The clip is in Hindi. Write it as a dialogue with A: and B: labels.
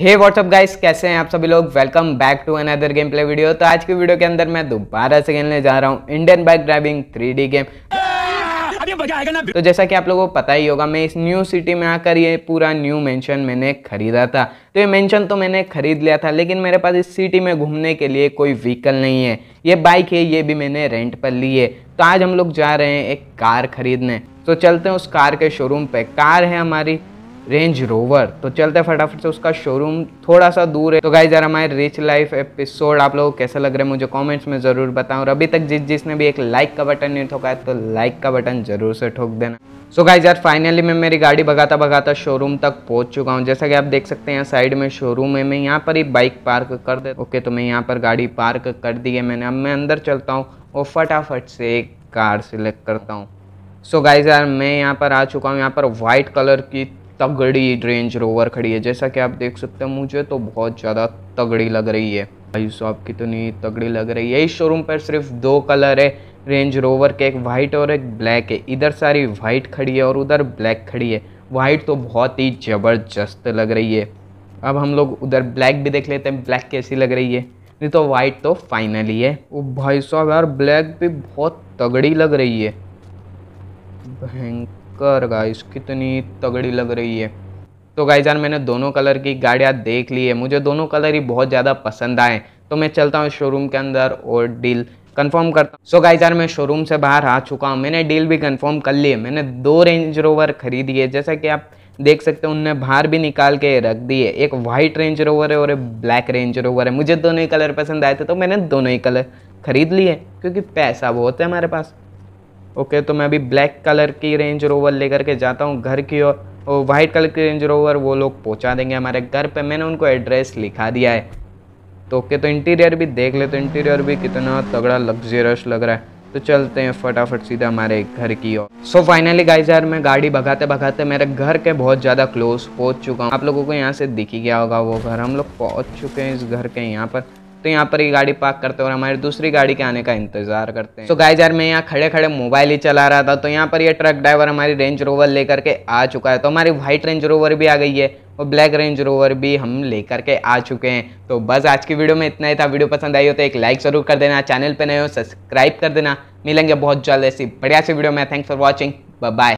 A: हे व्हाट्सअप गाइस कैसे हैं आप सभी लोग welcome back to another gameplay video तो आज की वीडियो के अंदर मैं दोबारा से खेलने जा रहा हूँ Indian bike driving three game तो जैसा कि आप लोगों को पता ही होगा मैं इस न्यू सिटी में आकर ये पूरा न्यू मेंशन मैंने खरीदा था तो ये मेंशन तो मैंने खरीद लिया था लेकिन मेरे पास इस सिटी में घूमने के लिए कोई व्हीकल नहीं है ये बाइक है ये भी मैंने रेंट पर ली है तो आज हम लोग जा रहे हैं एक कार खरीदने तो चलते हैं उस कार के शोरूम पे कार है हमारी रेंज रोवर तो चलते फटाफट से उसका शोरूम थोड़ा सा दूर है तो गाई यार हमारे रिच लाइफ एपिसोड आप लोगों को कैसा लग रहा है मुझे कमेंट्स में ज़रूर बताओ और अभी तक जिस जिसने भी एक लाइक का बटन नहीं ठोका है तो लाइक का बटन ज़रूर से ठोक देना सो गाई यार फाइनली मैं मेरी गाड़ी भगाता भगाता शोरूम तक पहुंच चुका हूं जैसा कि आप देख सकते हैं यहाँ साइड में शोरूम है मैं यहाँ पर ही बाइक पार्क कर दे ओके तो मैं यहाँ पर गाड़ी पार्क कर दी है मैंने अब मैं अंदर चलता हूँ और फटाफट से एक कार सिलेक्ट करता हूँ सो गाई यार मैं यहाँ पर आ चुका हूँ यहाँ पर वाइट कलर की तगड़ी रेंज रोवर खड़ी है जैसा कि आप देख सकते हैं मुझे तो बहुत ज़्यादा तगड़ी लग रही है भाई साहब कितनी तगड़ी लग रही है इस शोरूम पर सिर्फ दो कलर है रेंज रोवर के एक वाइट और एक ब्लैक है इधर सारी वाइट खड़ी है और उधर ब्लैक खड़ी है वाइट तो बहुत ही ज़बरदस्त लग रही है अब हम लोग उधर ब्लैक भी देख लेते हैं ब्लैक कैसी लग रही है नहीं तो वाइट तो फाइनली है वो भाई साहब यार ब्लैक भी बहुत तगड़ी लग रही है भयंकर गाइस कितनी तगड़ी लग रही है तो गाइस यार मैंने दोनों कलर की गाड़ियाँ देख ली है मुझे दोनों कलर ही बहुत ज़्यादा पसंद आए तो मैं चलता हूँ शोरूम के अंदर और डील कंफर्म करता हूँ सो गाइस यार मैं शोरूम से बाहर आ चुका हूँ मैंने डील भी कन्फर्म कर ली है मैंने दो रेंज रोवर खरीदी है जैसा कि आप देख सकते हैं उनने बाहर भी निकाल के रख दी है एक वाइट रेंज रोवर है और एक ब्लैक रेंज रोवर है मुझे दोनों ही कलर पसंद आए थे तो मैंने दोनों ही कलर खरीद लिए क्योंकि पैसा वो होता है हमारे पास ओके तो मैं अभी ब्लैक कलर की रेंज रोवर लेकर के जाता हूँ घर की ओर और वाइट कलर की रेंज रोवर वो लोग पहुँचा देंगे हमारे घर पर मैंने उनको एड्रेस लिखा दिया है तो ओके तो इंटीरियर भी देख ले तो इंटीरियर भी कितना तगड़ा लग्जरियस लग रहा है तो चलते हैं फटाफट सीधा हमारे घर की ओर सो फाइनली गाइज यार मैं गाड़ी भगाते भगाते मेरे घर के बहुत ज़्यादा क्लोज पहुंच चुका हूँ आप लोगों को यहाँ से दिख ही गया होगा वो घर हम लोग पहुँच चुके हैं इस घर के यहाँ पर तो यहाँ पर ये गाड़ी पार्क करते हैं और हमारी दूसरी गाड़ी के आने का इंतजार करते हैं तो गाय यार मैं यहाँ खड़े खड़े मोबाइल ही चला रहा था तो यहाँ पर ये ट्रक ड्राइवर हमारी रेंज रोवर लेकर के आ चुका है तो हमारी व्हाइट रेंज रोवर भी आ गई है और ब्लैक रेंज रोवर भी हम लेकर के आ चुके हैं तो बस आज की वीडियो में इतना ही था वीडियो पसंद आई हो तो एक लाइक जरूर कर देना चैनल पर नए हो सब्सक्राइब कर देना मिलेंगे बहुत जल्द ऐसी बढ़िया सी वीडियो में थैंक्स फॉर वॉचिंग बाय